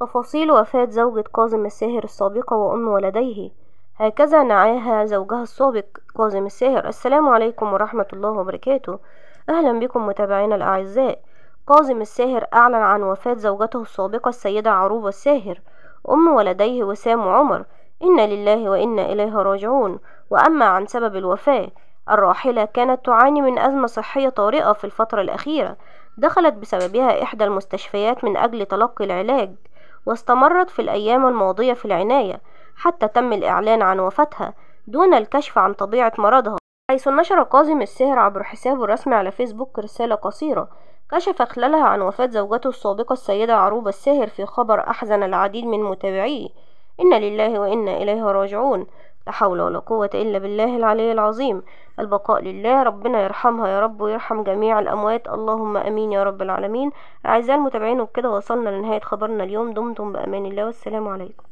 تفاصيل وفاة زوجة كاظم الساهر السابقة وأم ولديه هكذا نعاها زوجها السابق كاظم الساهر السلام عليكم ورحمة الله وبركاته أهلا بكم متابعينا الأعزاء كاظم الساهر أعلن عن وفاة زوجته السابقة السيدة عروبة الساهر أم ولديه وسام وعمر إنا لله وإنا إليه راجعون وأما عن سبب الوفاة الراحلة كانت تعاني من أزمة صحية طارئة في الفترة الأخيرة دخلت بسببها إحدى المستشفيات من أجل تلقي العلاج واستمرت في الأيام الماضية في العناية حتى تم الإعلان عن وفاتها دون الكشف عن طبيعة مرضها حيث نشر كاظم الساهر عبر حسابه الرسمي على فيسبوك رسالة قصيرة كشف خلالها عن وفاة زوجته السابقة السيدة عروبة الساهر في خبر أحزن العديد من متابعيه إن لله وإنا إليه راجعون لا حول ولا قوة إلا بالله العلي العظيم البقاء لله ربنا يرحمها يا رب ويرحم جميع الأموات اللهم أمين يا رب العالمين أعزائي المتابعين وبكده وصلنا لنهاية خبرنا اليوم دمتم بأمان الله والسلام عليكم